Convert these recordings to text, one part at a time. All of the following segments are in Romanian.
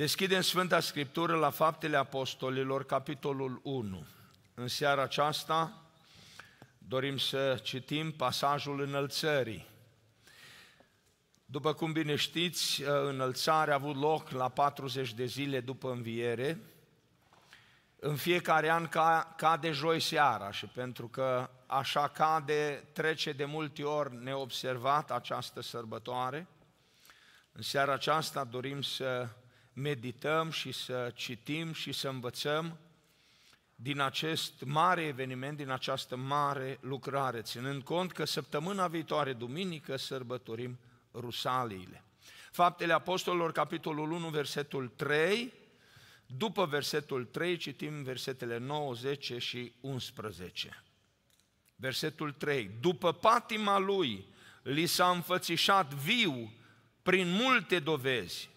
Deschidem Sfânta Scriptură la Faptele Apostolilor, capitolul 1. În seara aceasta dorim să citim pasajul înălțării. După cum bine știți, înălțarea a avut loc la 40 de zile după înviere. În fiecare an ca, cade joi seara și pentru că așa cade, trece de multe ori neobservat această sărbătoare. În seara aceasta dorim să medităm și să citim și să învățăm din acest mare eveniment, din această mare lucrare, ținând cont că săptămâna viitoare, duminică, sărbătorim Rusaliile. Faptele Apostolilor, capitolul 1, versetul 3, după versetul 3 citim versetele 9, 10 și 11. Versetul 3. După patima lui li s-a înfățișat viu prin multe dovezi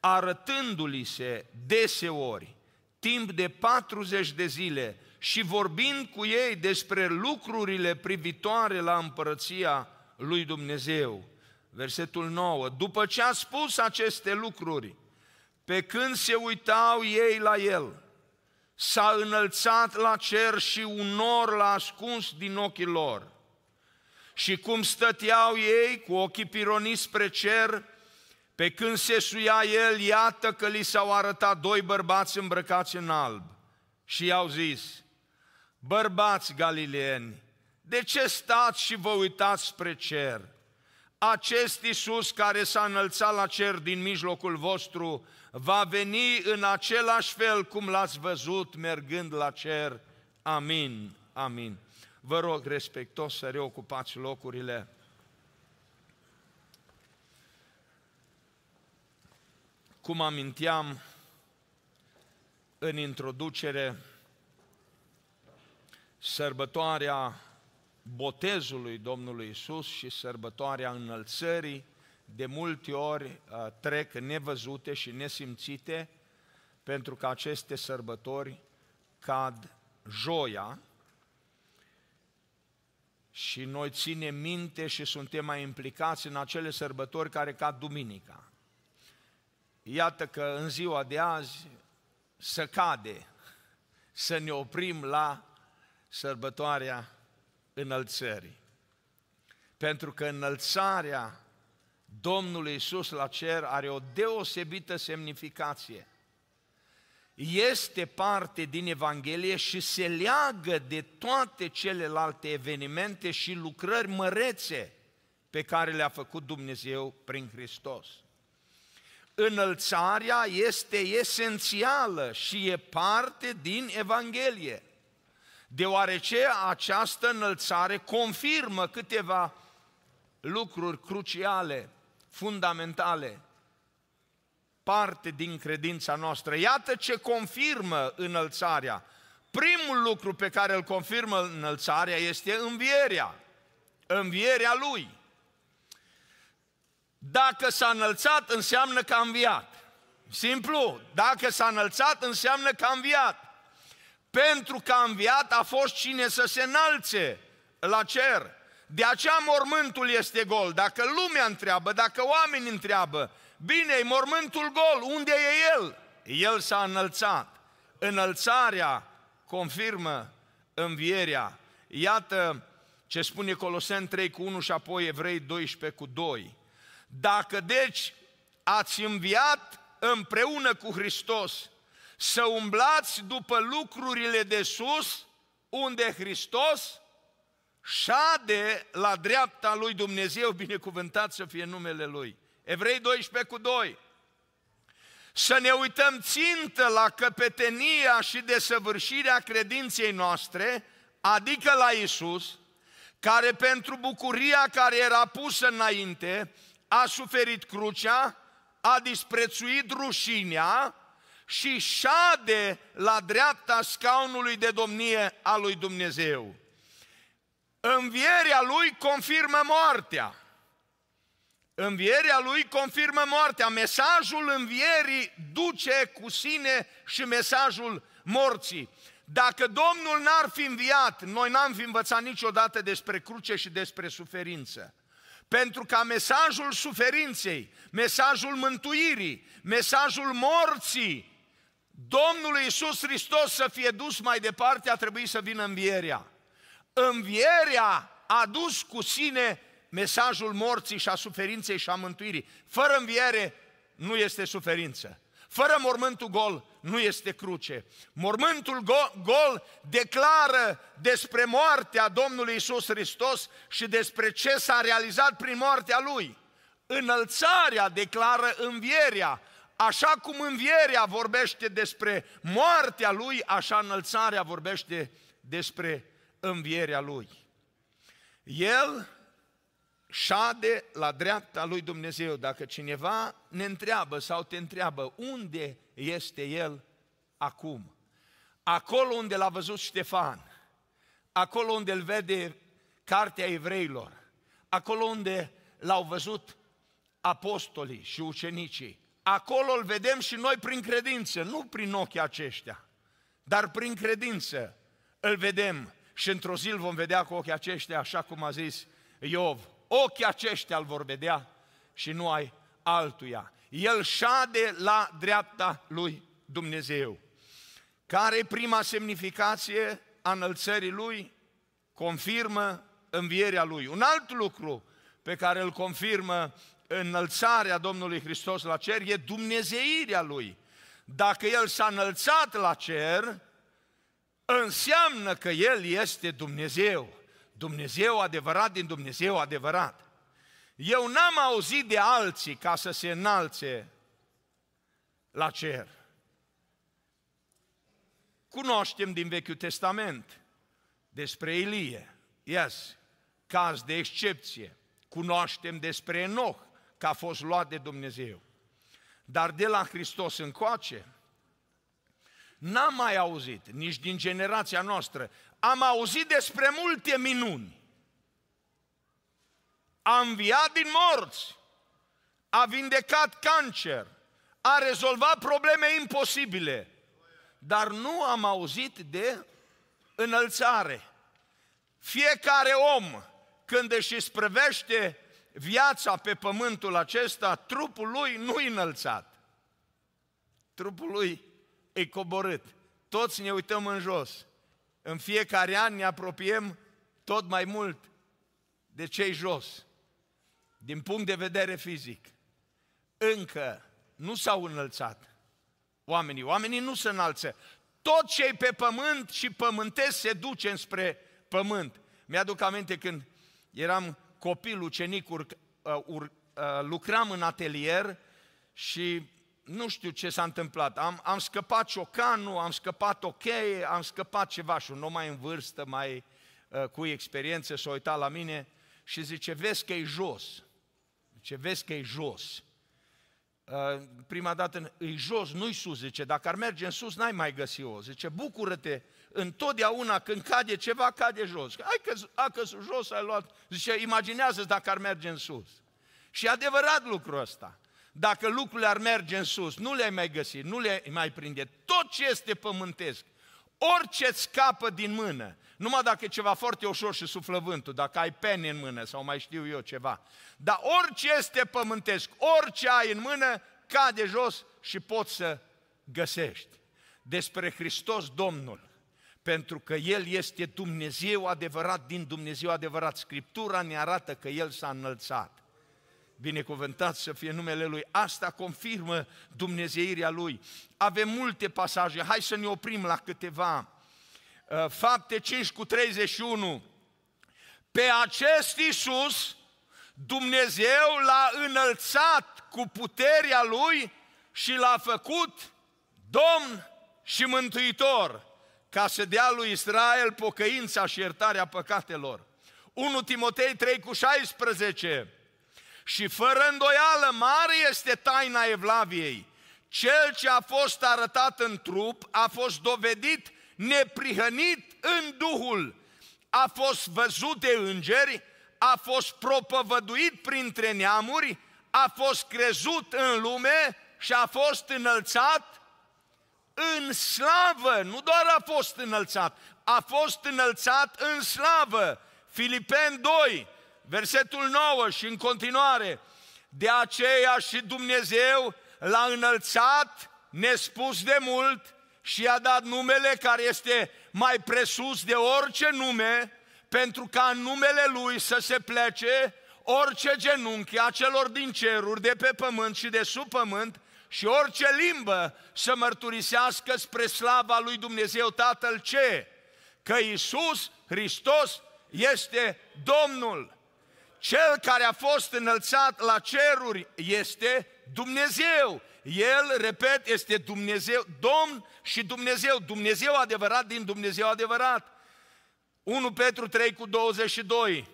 arătându-li se deseori timp de 40 de zile și vorbind cu ei despre lucrurile privitoare la împărăția lui Dumnezeu. Versetul 9. După ce a spus aceste lucruri, pe când se uitau ei la el, s-a înălțat la cer și un nor l-a ascuns din ochii lor. Și cum stăteau ei cu ochii pironiți spre cer, pe când se suia el, iată că li s-au arătat doi bărbați îmbrăcați în alb și i-au zis, Bărbați galileeni, de ce stați și vă uitați spre cer? Acest Iisus care s-a înălțat la cer din mijlocul vostru va veni în același fel cum l-ați văzut mergând la cer. Amin, amin. Vă rog respectos să reocupați locurile. Cum aminteam în introducere, sărbătoarea botezului Domnului Isus și sărbătoarea înălțării de multe ori uh, trec nevăzute și nesimțite pentru că aceste sărbători cad joia și noi ținem minte și suntem mai implicați în acele sărbători care cad duminica. Iată că în ziua de azi să cade, să ne oprim la sărbătoarea înălțării. Pentru că înălțarea Domnului Isus la cer are o deosebită semnificație. Este parte din Evanghelie și se leagă de toate celelalte evenimente și lucrări mărețe pe care le-a făcut Dumnezeu prin Hristos înălțarea este esențială și e parte din Evanghelie, deoarece această înălțare confirmă câteva lucruri cruciale, fundamentale, parte din credința noastră. Iată ce confirmă înălțarea. Primul lucru pe care îl confirmă înălțarea este învierea, învierea Lui. Dacă s-a înălțat, înseamnă că a înviat. Simplu, dacă s-a înălțat, înseamnă că a înviat. Pentru că a înviat a fost cine să se înalțe la cer. De aceea mormântul este gol. Dacă lumea întreabă, dacă oamenii întreabă, bine, e mormântul gol, unde e el? El s-a înălțat. Înălțarea confirmă învierea. Iată ce spune Colosen 3 cu 1 și apoi Evrei 12 cu 2. Dacă deci ați înviat împreună cu Hristos, să umblați după lucrurile de sus, unde Hristos șade la dreapta lui Dumnezeu, binecuvântat să fie numele Lui. Evrei 12 cu 2. Să ne uităm țintă la căpetenia și desăvârșirea credinței noastre, adică la Isus, care pentru bucuria care era pusă înainte, a suferit crucea, a disprețuit rușinea și șade la dreapta scaunului de domnie a lui Dumnezeu. Învierea lui confirmă moartea. Învierea lui confirmă moartea. Mesajul învierii duce cu sine și mesajul morții. Dacă Domnul n-ar fi înviat, noi n-am fi învățat niciodată despre cruce și despre suferință pentru ca mesajul suferinței, mesajul mântuirii, mesajul morții Domnului Isus Hristos să fie dus mai departe, a trebuit să vină învierea. Învierea a dus cu sine mesajul morții și a suferinței și a mântuirii. Fără înviere nu este suferință. Fără mormântul gol nu este cruce. Mormântul gol declară despre moartea Domnului Isus Hristos și despre ce s-a realizat prin moartea Lui. Înălțarea declară învierea. Așa cum învierea vorbește despre moartea Lui, așa înălțarea vorbește despre învierea Lui. El șade la dreapta lui Dumnezeu. Dacă cineva ne întreabă sau te întreabă unde este el acum, acolo unde l-a văzut Ștefan, acolo unde îl vede cartea evreilor, acolo unde l-au văzut apostolii și ucenicii, acolo îl vedem și noi prin credință, nu prin ochii aceștia, dar prin credință îl vedem și într-o zi îl vom vedea cu ochii aceștia, așa cum a zis Iov, ochii aceștia îl vor vedea și nu ai altuia. El șade la dreapta lui Dumnezeu. Care e prima semnificație a înălțării lui? Confirmă învierea lui. Un alt lucru pe care îl confirmă înălțarea Domnului Hristos la cer e dumnezeirea lui. Dacă el s-a înălțat la cer, înseamnă că el este Dumnezeu. Dumnezeu adevărat din Dumnezeu adevărat. Eu n-am auzit de alții ca să se înalțe la cer. Cunoaștem din Vechiul Testament despre Ilie, yes, caz de excepție. Cunoaștem despre Enoch, că a fost luat de Dumnezeu. Dar de la Hristos încoace, N-am mai auzit, nici din generația noastră. Am auzit despre multe minuni. A înviat din morți, a vindecat cancer, a rezolvat probleme imposibile, dar nu am auzit de înălțare. Fiecare om, când își sprevește viața pe pământul acesta, trupul lui nu înălțat. Trupul lui e coborât. Toți ne uităm în jos. În fiecare an ne apropiem tot mai mult de cei jos, din punct de vedere fizic. Încă nu s-au înălțat oamenii. Oamenii nu se înalță. Tot ce pe pământ și pământesc se duce spre pământ. Mi-aduc aminte când eram copil, ucenic, uh, ur, ur, uh, lucram în atelier și nu știu ce s-a întâmplat, am, am scăpat ciocanul, am scăpat o cheie, am scăpat ceva și un om mai în vârstă, mai uh, cu experiență s-a uitat la mine și zice, vezi că e jos, zice, vezi că e jos. Uh, prima dată, e jos, nu-i sus, zice, dacă ar merge în sus, n-ai mai găsi-o. Zice, bucură-te, întotdeauna când cade ceva, cade jos. Ai că a căzut jos, ai luat, zice, imaginează-ți dacă ar merge în sus. Și adevărat lucrul ăsta. Dacă lucrurile ar merge în sus, nu le-ai mai găsi, nu le mai prinde. Tot ce este pământesc, orice îți scapă din mână, numai dacă e ceva foarte ușor și vântul, dacă ai pene în mână sau mai știu eu ceva, dar orice este pământesc, orice ai în mână, cade jos și poți să găsești. Despre Hristos Domnul, pentru că El este Dumnezeu adevărat din Dumnezeu adevărat. Scriptura ne arată că El s-a înălțat binecuvântat să fie numele Lui, asta confirmă dumnezeirea Lui. Avem multe pasaje, hai să ne oprim la câteva. Uh, fapte 5 cu 31. Pe acest Iisus Dumnezeu l-a înălțat cu puterea Lui și l-a făcut Domn și Mântuitor, ca să dea lui Israel pocăința și iertarea păcatelor. 1 Timotei 3 cu 16 și fără îndoială mare este taina Evlaviei. Cel ce a fost arătat în trup a fost dovedit neprihănit în Duhul. A fost văzut de îngeri, a fost propovăduit printre neamuri, a fost crezut în lume și a fost înălțat în slavă. Nu doar a fost înălțat, a fost înălțat în slavă. Filipeni 2, Versetul 9 și în continuare. De aceea și Dumnezeu l-a înălțat nespus de mult și i-a dat numele care este mai presus de orice nume, pentru ca în numele Lui să se plece orice genunchi a celor din ceruri, de pe pământ și de sub pământ, și orice limbă să mărturisească spre slava lui Dumnezeu Tatăl ce? Că Isus Hristos este Domnul cel care a fost înălțat la ceruri este Dumnezeu. El, repet, este Dumnezeu, Domn și Dumnezeu, Dumnezeu adevărat din Dumnezeu adevărat. 1 Petru 3 cu 22.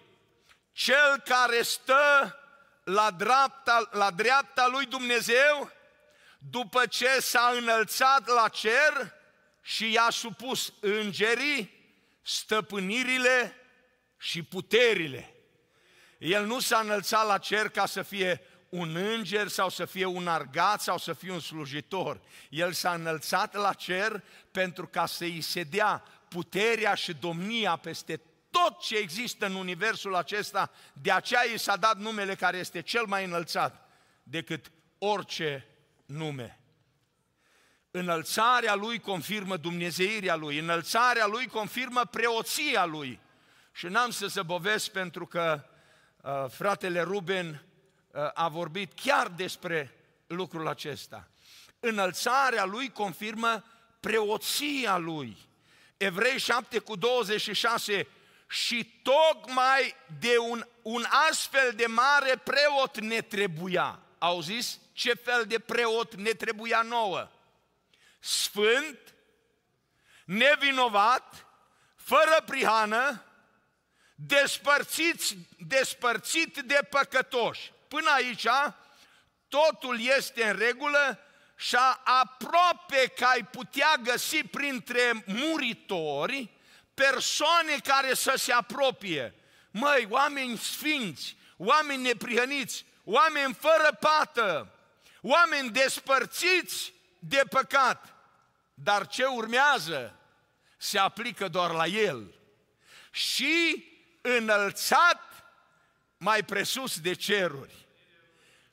Cel care stă la dreapta, la dreapta lui Dumnezeu, după ce s-a înălțat la cer și i-a supus îngerii, stăpânirile și puterile. El nu s-a înălțat la cer ca să fie un înger sau să fie un argat sau să fie un slujitor. El s-a înălțat la cer pentru ca să îi se dea puterea și domnia peste tot ce există în universul acesta. De aceea i s-a dat numele care este cel mai înălțat decât orice nume. Înălțarea lui confirmă dumnezeirea lui, înălțarea lui confirmă preoția lui. Și n-am să se bovesc pentru că Uh, fratele Ruben uh, a vorbit chiar despre lucrul acesta. Înălțarea lui confirmă preoția lui. Evrei 7 cu 26 și tocmai de un, un astfel de mare preot ne trebuia. Au zis ce fel de preot ne trebuia nouă? Sfânt, nevinovat, fără prihană, despărțiți, despărțit de păcătoși. Până aici totul este în regulă și aproape că ai putea găsi printre muritori persoane care să se apropie. Măi, oameni sfinți, oameni neprihăniți, oameni fără pată, oameni despărțiți de păcat. Dar ce urmează? Se aplică doar la el. Și înălțat mai presus de ceruri.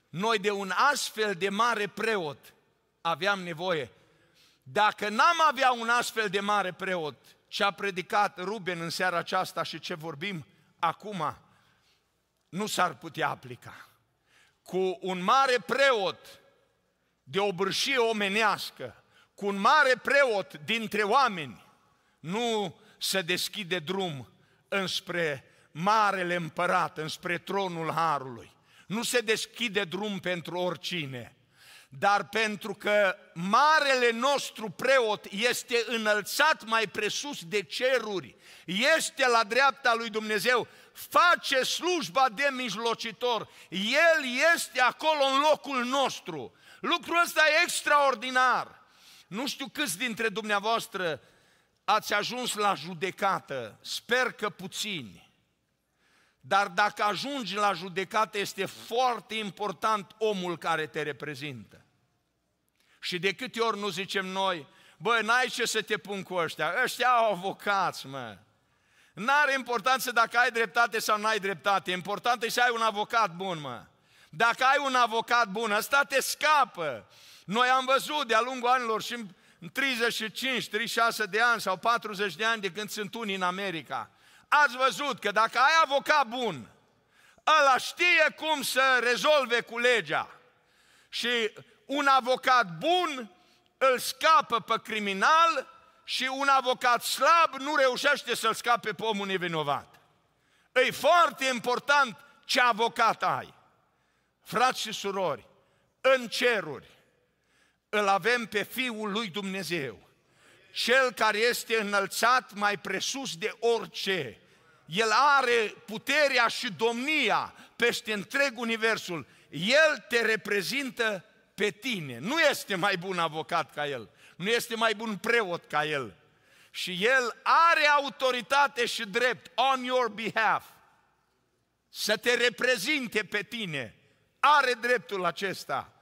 Noi de un astfel de mare preot aveam nevoie. Dacă n-am avea un astfel de mare preot, ce a predicat Ruben în seara aceasta și ce vorbim acum, nu s-ar putea aplica. Cu un mare preot de o bârșie omenească, cu un mare preot dintre oameni, nu se deschide drum înspre marele împărat, înspre tronul Harului. Nu se deschide drum pentru oricine, dar pentru că marele nostru preot este înălțat mai presus de ceruri, este la dreapta lui Dumnezeu, face slujba de mijlocitor, El este acolo în locul nostru. Lucrul ăsta e extraordinar. Nu știu câți dintre dumneavoastră ați ajuns la judecată, sper că puțini, dar dacă ajungi la judecată este foarte important omul care te reprezintă. Și de câte ori nu zicem noi, băi, n-ai ce să te pun cu ăștia, ăștia au avocați, mă. N-are importanță dacă ai dreptate sau n-ai dreptate, important e să ai un avocat bun, mă. Dacă ai un avocat bun, ăsta te scapă. Noi am văzut de-a lungul anilor și în 35, 36 de ani sau 40 de ani de când sunt unii în America, ați văzut că dacă ai avocat bun, ăla știe cum să rezolve cu legea. Și un avocat bun îl scapă pe criminal și un avocat slab nu reușește să-l scape pe omul nevinovat. E foarte important ce avocat ai. Frați și surori, în ceruri, îl avem pe Fiul lui Dumnezeu, Cel care este înălțat mai presus de orice. El are puterea și domnia peste întreg universul. El te reprezintă pe tine. Nu este mai bun avocat ca el, nu este mai bun preot ca el. Și el are autoritate și drept on your behalf să te reprezinte pe tine. Are dreptul acesta.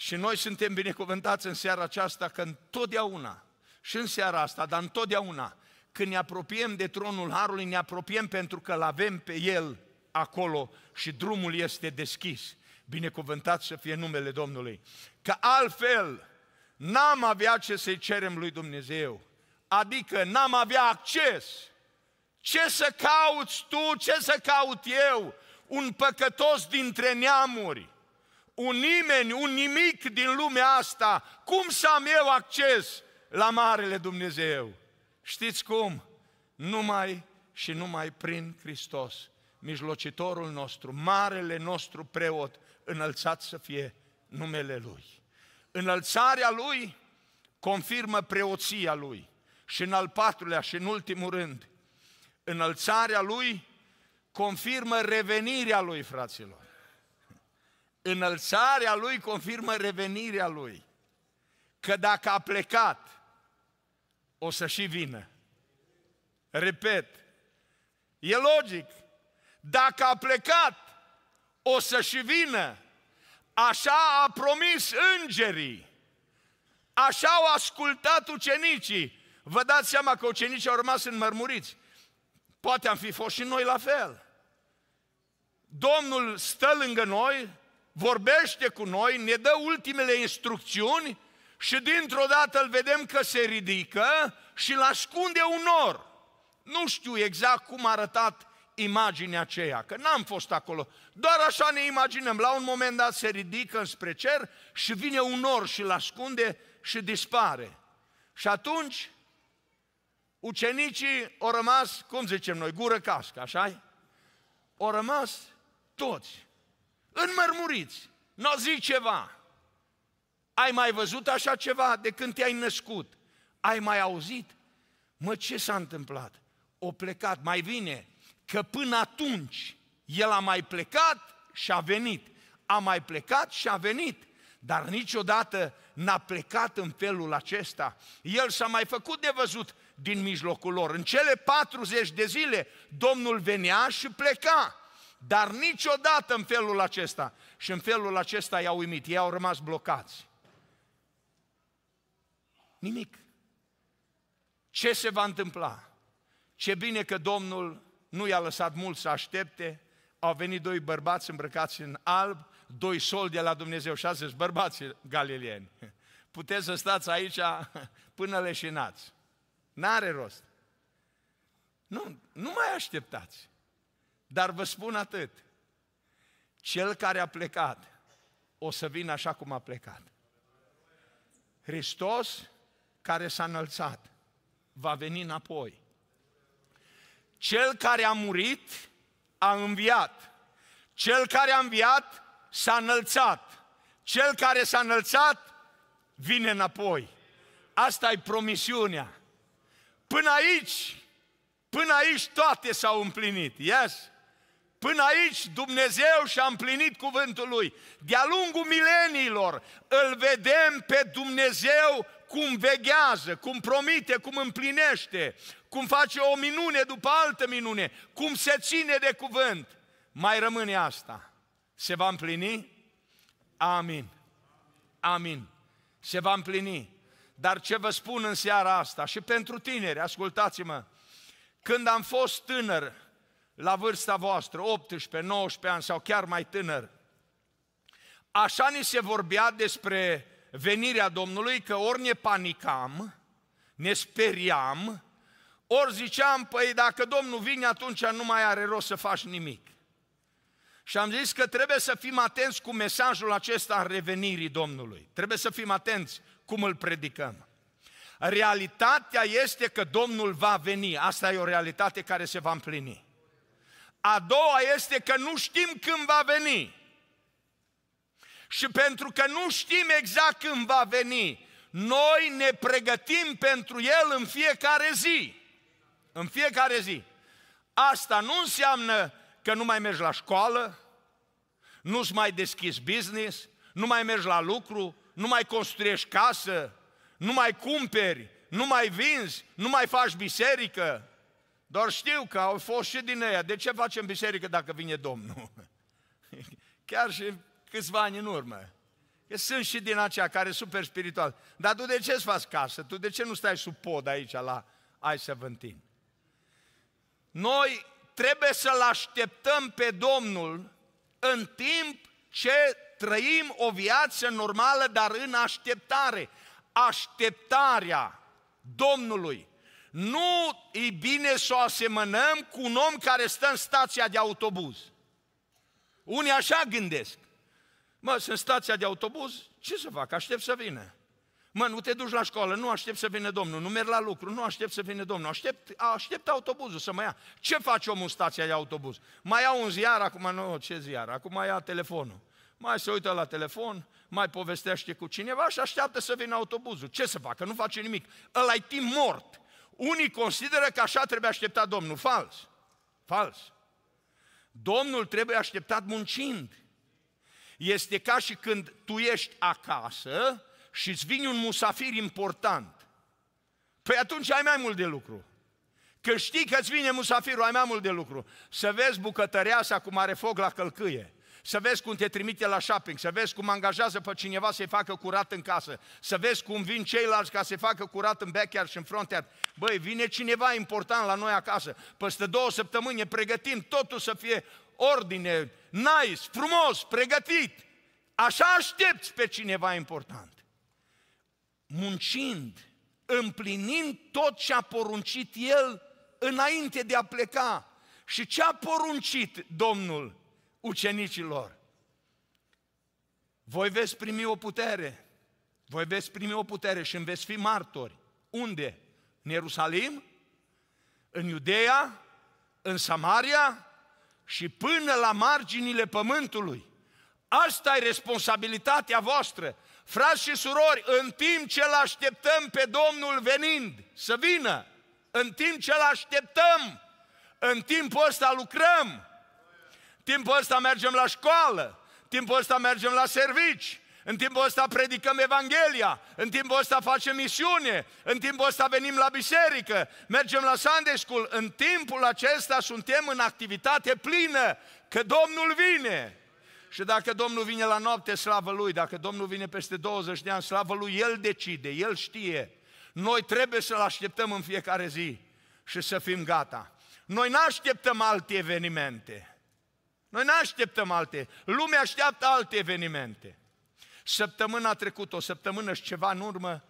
Și noi suntem binecuvântați în seara aceasta că întotdeauna, și în seara asta, dar întotdeauna, când ne apropiem de tronul Harului, ne apropiem pentru că îl avem pe El acolo și drumul este deschis. Binecuvântat să fie numele Domnului. Că altfel n-am avea ce să-i cerem lui Dumnezeu. Adică n-am avea acces. Ce să cauți tu, ce să caut eu? Un păcătos dintre neamuri un nimeni, un nimic din lumea asta, cum să am eu acces la Marele Dumnezeu? Știți cum? Numai și numai prin Hristos, mijlocitorul nostru, marele nostru preot, înălțat să fie numele Lui. Înălțarea Lui confirmă preoția Lui și în al patrulea și în ultimul rând, înălțarea Lui confirmă revenirea Lui, fraților. Înălțarea lui confirmă revenirea lui. Că dacă a plecat, o să și vină. Repet, e logic. Dacă a plecat, o să și vină. Așa a promis îngerii. Așa au ascultat ucenicii. Vă dați seama că ucenicii au rămas înmărmuriți. Poate am fi fost și noi la fel. Domnul stă lângă noi, vorbește cu noi, ne dă ultimele instrucțiuni și dintr-o dată îl vedem că se ridică și îl ascunde un nor. Nu știu exact cum a arătat imaginea aceea, că n-am fost acolo. Doar așa ne imaginăm. La un moment dat se ridică spre cer și vine un nor și îl ascunde și dispare. Și atunci ucenicii au rămas, cum zicem noi, gură cască, așa -i? Au rămas toți Înmărmuriți, nu n zi ceva. Ai mai văzut așa ceva de când te-ai născut? Ai mai auzit? Mă, ce s-a întâmplat? O plecat, mai vine. că până atunci el a mai plecat și a venit. A mai plecat și a venit, dar niciodată n-a plecat în felul acesta. El s-a mai făcut de văzut din mijlocul lor. În cele 40 de zile, Domnul venea și pleca. Dar niciodată în felul acesta. Și în felul acesta i-au uimit, ei au rămas blocați. Nimic. Ce se va întâmpla? Ce bine că Domnul nu i-a lăsat mult să aștepte, au venit doi bărbați îmbrăcați în alb, doi soli de la Dumnezeu și azi bărbați galilieni. Puteți să stați aici până leșinați. N-are rost. Nu, nu mai așteptați. Dar vă spun atât, cel care a plecat o să vină așa cum a plecat. Hristos care s-a înălțat va veni înapoi. Cel care a murit a înviat. Cel care a înviat s-a înălțat. Cel care s-a înălțat vine înapoi. Asta e promisiunea. Până aici, până aici toate s-au împlinit. Yes? Până aici Dumnezeu și-a împlinit cuvântul Lui. De-a lungul mileniilor îl vedem pe Dumnezeu cum veghează, cum promite, cum împlinește, cum face o minune după altă minune, cum se ține de cuvânt. Mai rămâne asta. Se va împlini? Amin. Amin. Se va împlini. Dar ce vă spun în seara asta și pentru tineri, ascultați-mă, când am fost tânăr, la vârsta voastră, 18, 19 ani sau chiar mai tânăr. Așa ni se vorbea despre venirea Domnului, că ori ne panicam, ne speriam, ori ziceam, păi dacă Domnul vine, atunci nu mai are rost să faci nimic. Și am zis că trebuie să fim atenți cu mesajul acesta al revenirii Domnului. Trebuie să fim atenți cum îl predicăm. Realitatea este că Domnul va veni. Asta e o realitate care se va împlini. A doua este că nu știm când va veni. Și pentru că nu știm exact când va veni, noi ne pregătim pentru el în fiecare zi. În fiecare zi. Asta nu înseamnă că nu mai mergi la școală, nu-ți mai deschizi business, nu mai mergi la lucru, nu mai construiești casă, nu mai cumperi, nu mai vinzi, nu mai faci biserică, doar știu că au fost și din ea. De ce facem biserică dacă vine Domnul? Chiar și câțiva ani în urmă. Că sunt și din aceea care super spiritual. Dar tu de ce îți faci casă? Tu de ce nu stai sub pod aici la ai să Seventeen? Noi trebuie să-L așteptăm pe Domnul în timp ce trăim o viață normală, dar în așteptare. Așteptarea Domnului nu e bine să o asemănăm cu un om care stă în stația de autobuz. Unii așa gândesc. Mă, sunt stația de autobuz, ce să fac? Aștept să vină. Mă, nu te duci la școală, nu aștept să vină Domnul, nu merg la lucru, nu aștept să vină Domnul, aștept, aștept autobuzul să mă ia. Ce face omul în stația de autobuz? Mai iau un ziar, acum nu, ce ziar, acum mai ia telefonul. Mai se uită la telefon, mai povestește cu cineva și așteaptă să vină autobuzul. Ce să facă? Nu face nimic. Îl ai timp mort. Unii consideră că așa trebuie așteptat Domnul. Fals. Fals. Domnul trebuie așteptat muncind. Este ca și când tu ești acasă și îți vine un musafir important. Păi atunci ai mai mult de lucru. Că știi că îți vine musafirul, ai mai mult de lucru. Să vezi bucătăreasa cum are foc la călcâie să vezi cum te trimite la shopping, să vezi cum angajează pe cineva să-i facă curat în casă, să vezi cum vin ceilalți ca să-i facă curat în backyard și în frontyard. Băi, vine cineva important la noi acasă, peste două săptămâni ne pregătim totul să fie ordine, nice, frumos, pregătit. Așa aștepți pe cineva important. Muncind, împlinind tot ce a poruncit El înainte de a pleca. Și ce a poruncit Domnul? ucenicilor. Voi veți primi o putere, voi veți primi o putere și îmi veți fi martori. Unde? În Ierusalim? În Iudeea? În Samaria? Și până la marginile pământului. Asta e responsabilitatea voastră. Frați și surori, în timp ce îl așteptăm pe Domnul venind să vină, în timp ce îl așteptăm, în timpul ăsta lucrăm, timpul ăsta mergem la școală, timpul ăsta mergem la servici, în timpul ăsta predicăm Evanghelia, în timpul ăsta facem misiune, în timpul ăsta venim la biserică, mergem la Sunday School. În timpul acesta suntem în activitate plină, că Domnul vine. Și dacă Domnul vine la noapte, slavă Lui, dacă Domnul vine peste 20 de ani, slavă Lui, El decide, El știe. Noi trebuie să-L așteptăm în fiecare zi și să fim gata. Noi nu așteptăm alte evenimente. Noi nu așteptăm alte. Lumea așteaptă alte evenimente. Săptămâna trecută, o săptămână și ceva în urmă,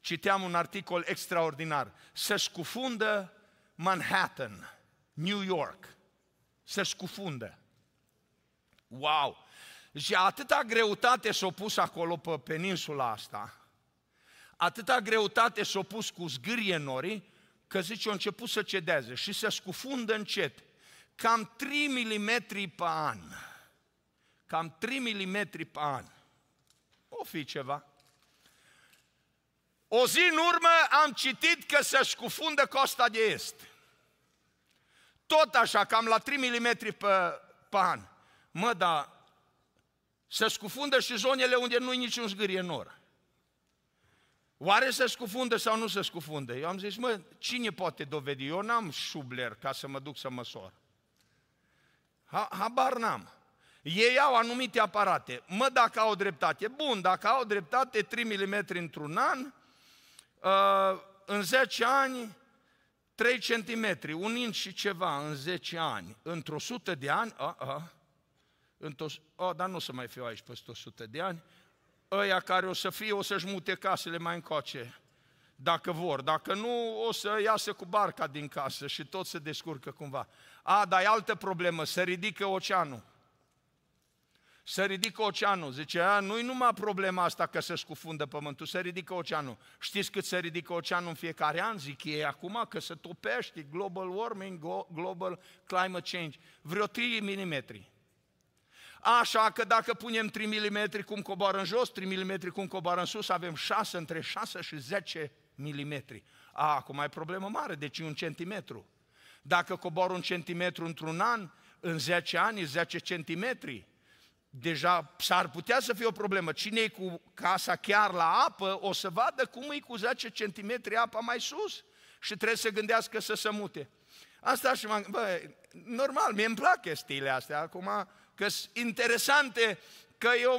citeam un articol extraordinar. Se scufundă Manhattan, New York. Se scufundă. Wow! Și atâta greutate s-a pus acolo pe peninsula asta, atâta greutate s-a pus cu zgârie norii, că zice, a început să cedeze și se scufundă încet cam 3 mm pe an. Cam 3 mm pe an. O fi ceva. O zi în urmă am citit că se scufundă costa de est. Tot așa, cam la 3 mm pe, pe an. Mă, da. se scufundă și zonele unde nu-i niciun zgârie nor. Oare se scufundă sau nu se scufundă? Eu am zis, mă, cine poate dovedi? Eu n-am șubler ca să mă duc să măsor. Ha, habar n-am. Ei au anumite aparate. Mă, dacă au dreptate, bun, dacă au dreptate, 3 mm într-un an, uh, în 10 ani, 3 cm, un inch și ceva în 10 ani, într-o sută de ani, a, a, într-o, a, dar nu o să mai fiu aici peste 100 de ani, ăia care o să fie, o să-și mute casele mai încoace dacă vor. Dacă nu, o să iasă cu barca din casă și tot se descurcă cumva. A, dar e altă problemă, se ridică oceanul. Se ridică oceanul. Zice, a, nu-i numai problema asta că se scufundă pământul, se ridică oceanul. Știți cât se ridică oceanul în fiecare an? Zic ei acum că se topește global warming, global climate change. Vreo 3 milimetri. Așa că dacă punem 3 mm cum coboară în jos, 3 mm cum coboară în sus, avem 6, între 6 și 10 milimetri. A, acum e problemă mare, deci e un centimetru. Dacă cobor un centimetru într-un an, în 10 ani, 10 centimetri, deja s-ar putea să fie o problemă. Cine e cu casa chiar la apă, o să vadă cum e cu 10 centimetri apa mai sus și trebuie să gândească să se mute. Asta și m-am... Bă, normal, mie îmi plac chestiile astea acum, că sunt interesante, că eu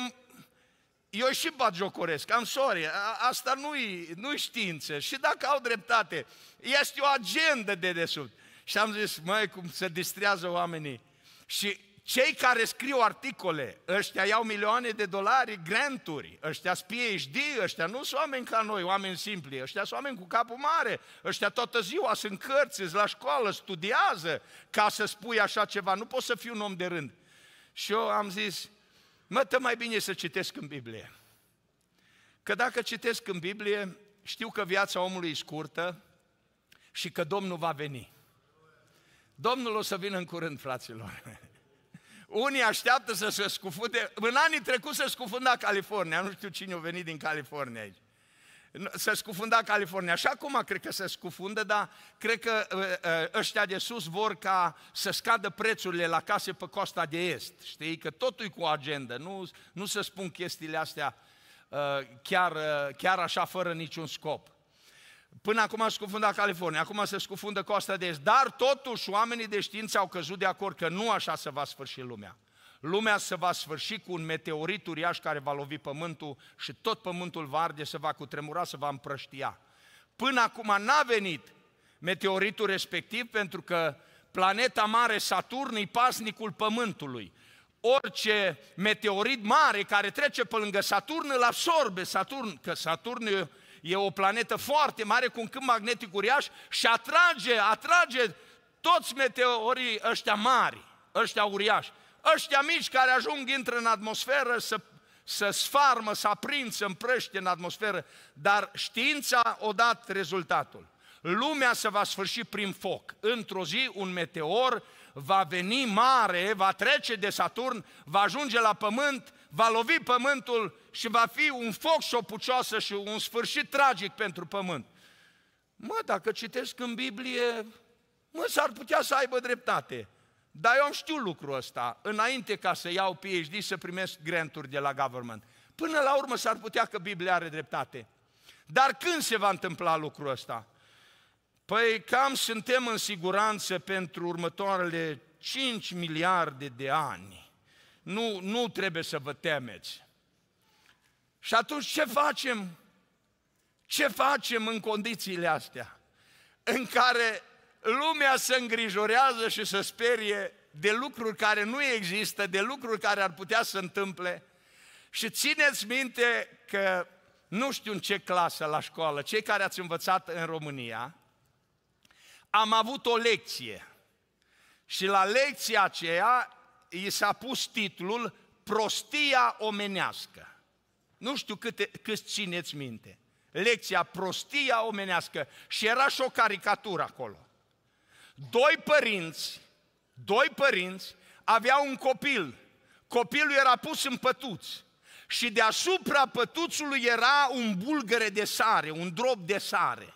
eu și jocoresc, am sorry, asta nu-i, nu știință. Și dacă au dreptate, este o agendă de desubt. Și am zis, măi, cum se distrează oamenii. Și cei care scriu articole, ăștia iau milioane de dolari granturi, ăștia PhD, ăștia nu sunt oameni ca noi, oameni simpli, ăștia sunt oameni cu capul mare, ăștia toată ziua sunt cărți, la școală, studiază ca să spui așa ceva, nu poți să fii un om de rând. Și eu am zis, Mă, tă mai bine să citesc în Biblie. Că dacă citesc în Biblie, știu că viața omului e scurtă și că Domnul va veni. Domnul o să vină în curând, fraților. Unii așteaptă să se scufunde. În anii trecuți se scufunda California. Nu știu cine a venit din California aici se scufunda California. Așa acum cred că se scufundă, dar cred că uh, uh, ăștia de sus vor ca să scadă prețurile la case pe Costa de est. Știi că totul e cu agenda, nu, nu se spun chestiile astea uh, chiar, chiar așa fără niciun scop. Până acum a scufundat California, acum se scufundă Costa de est, dar totuși oamenii de știință au căzut de acord că nu așa se va sfârși lumea. Lumea se va sfârși cu un meteorit uriaș care va lovi pământul și tot pământul va arde, se va cutremura, se va împrăștia. Până acum n-a venit meteoritul respectiv pentru că planeta mare Saturn e pasnicul pământului. Orice meteorit mare care trece pe lângă Saturn îl absorbe Saturn, că Saturn e, o planetă foarte mare cu un câmp magnetic uriaș și atrage, atrage toți meteorii ăștia mari, ăștia uriași. Ăștia mici care ajung, intră în atmosferă, să, să sfarmă, să aprind, să împrăște în atmosferă, dar știința o dat rezultatul. Lumea se va sfârși prin foc. Într-o zi un meteor va veni mare, va trece de Saturn, va ajunge la pământ, va lovi pământul și va fi un foc și o pucioasă și un sfârșit tragic pentru pământ. Mă, dacă citesc în Biblie, mă, s-ar putea să aibă dreptate. Dar eu am știut lucrul ăsta, înainte ca să iau PhD să primesc granturi de la government. Până la urmă s-ar putea că Biblia are dreptate. Dar când se va întâmpla lucrul ăsta? Păi cam suntem în siguranță pentru următoarele 5 miliarde de ani. Nu, nu trebuie să vă temeți. Și atunci ce facem? Ce facem în condițiile astea? În care lumea se îngrijorează și se sperie de lucruri care nu există, de lucruri care ar putea să întâmple. Și țineți minte că nu știu în ce clasă la școală, cei care ați învățat în România, am avut o lecție. Și la lecția aceea i s-a pus titlul Prostia omenească. Nu știu câte, câți țineți minte. Lecția Prostia omenească. Și era și o caricatură acolo. Doi părinți, doi părinți aveau un copil. Copilul era pus în pătuți și deasupra pătuțului era un bulgăre de sare, un drop de sare.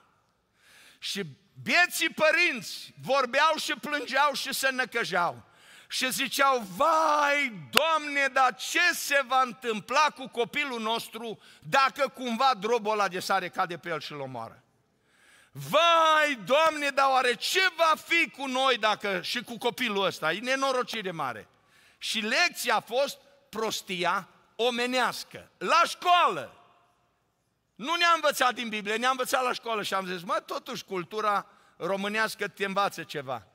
Și Bieții părinți vorbeau și plângeau și se năcăjeau. Și ziceau, vai, Doamne, dar ce se va întâmpla cu copilul nostru dacă cumva drobul ăla de sare cade pe el și îl omoară? Vai, Doamne, dar oare ce va fi cu noi dacă și cu copilul ăsta? E nenorocire mare. Și lecția a fost prostia omenească, la școală. Nu ne-a învățat din Biblie, ne-a învățat la școală și am zis, mă, totuși cultura românească te învață ceva.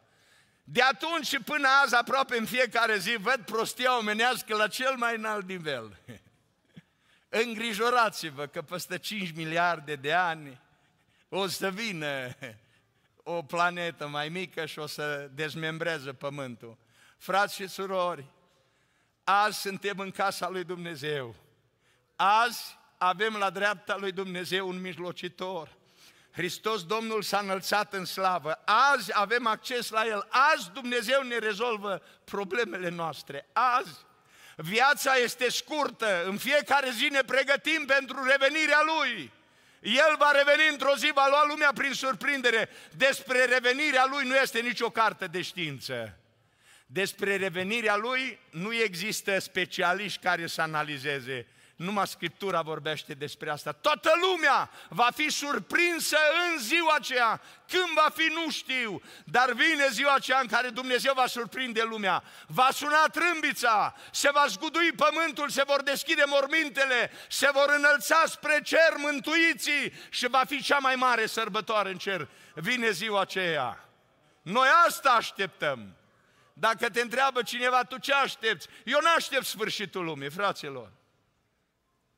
De atunci și până azi, aproape în fiecare zi, văd prostia omenească la cel mai înalt nivel. Îngrijorați-vă că peste 5 miliarde de ani o să vină o planetă mai mică și o să dezmembreze pământul. Frați și surori, azi suntem în casa lui Dumnezeu. Azi avem la dreapta lui Dumnezeu un mijlocitor. Hristos Domnul s-a înălțat în slavă. Azi avem acces la El. Azi Dumnezeu ne rezolvă problemele noastre. Azi viața este scurtă. În fiecare zi ne pregătim pentru revenirea Lui. El va reveni într-o zi, va lua lumea prin surprindere. Despre revenirea lui nu este nicio carte de știință. Despre revenirea lui nu există specialiști care să analizeze. Numai Scriptura vorbește despre asta. Toată lumea va fi surprinsă în ziua aceea. Când va fi, nu știu. Dar vine ziua aceea în care Dumnezeu va surprinde lumea. Va suna trâmbița, se va zgudui pământul, se vor deschide mormintele, se vor înălța spre cer mântuiții și va fi cea mai mare sărbătoare în cer. Vine ziua aceea. Noi asta așteptăm. Dacă te întreabă cineva, tu ce aștepți? Eu nu aștept sfârșitul lumii, fraților.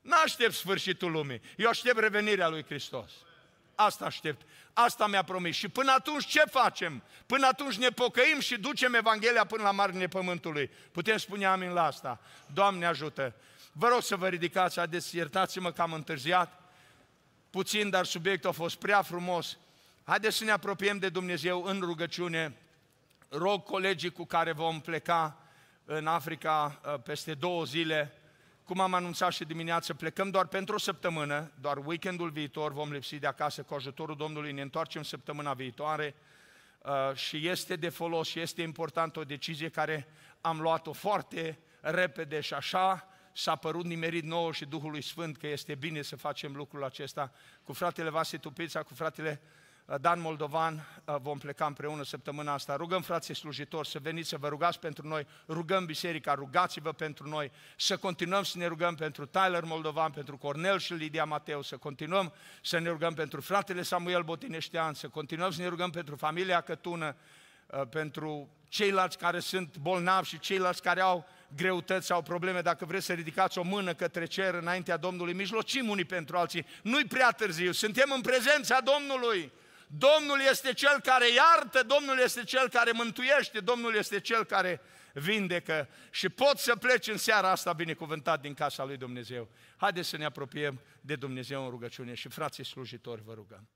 Nu aștept sfârșitul lumii, eu aștept revenirea lui Hristos. Asta aștept, asta mi-a promis. Și până atunci ce facem? Până atunci ne pocăim și ducem Evanghelia până la marginea pământului. Putem spune amin la asta. Doamne ajută! Vă rog să vă ridicați, haideți, iertați-mă că am întârziat puțin, dar subiectul a fost prea frumos. Haideți să ne apropiem de Dumnezeu în rugăciune. Rog colegii cu care vom pleca în Africa uh, peste două zile, cum am anunțat și dimineață, plecăm doar pentru o săptămână, doar weekendul viitor vom lipsi de acasă cu ajutorul Domnului, ne întoarcem săptămâna viitoare uh, și este de folos și este important o decizie care am luat-o foarte repede și așa s-a părut nimerit nouă și Duhului Sfânt că este bine să facem lucrul acesta cu fratele Vasi Tupița, cu fratele Eh, Dan Moldovan, eh, vom pleca împreună săptămâna asta. Rugăm frații slujitori să veniți să vă rugați pentru noi, rugăm biserica, rugați-vă pentru noi, să continuăm să ne rugăm pentru Tyler Moldovan, pentru Cornel și Lidia Mateu, să continuăm să ne rugăm pentru fratele Samuel Botineștean, să continuăm să ne rugăm pentru familia Cătună, eh, pentru ceilalți care sunt bolnavi și ceilalți care au greutăți sau probleme, dacă vreți să ridicați o mână către cer înaintea Domnului, mijlocim unii pentru alții. Nu-i prea târziu, suntem în prezența Domnului. Domnul este cel care iartă, Domnul este cel care mântuiește, Domnul este cel care vindecă și pot să pleci în seara asta binecuvântat din casa lui Dumnezeu. Haideți să ne apropiem de Dumnezeu în rugăciune și frații slujitori vă rugăm.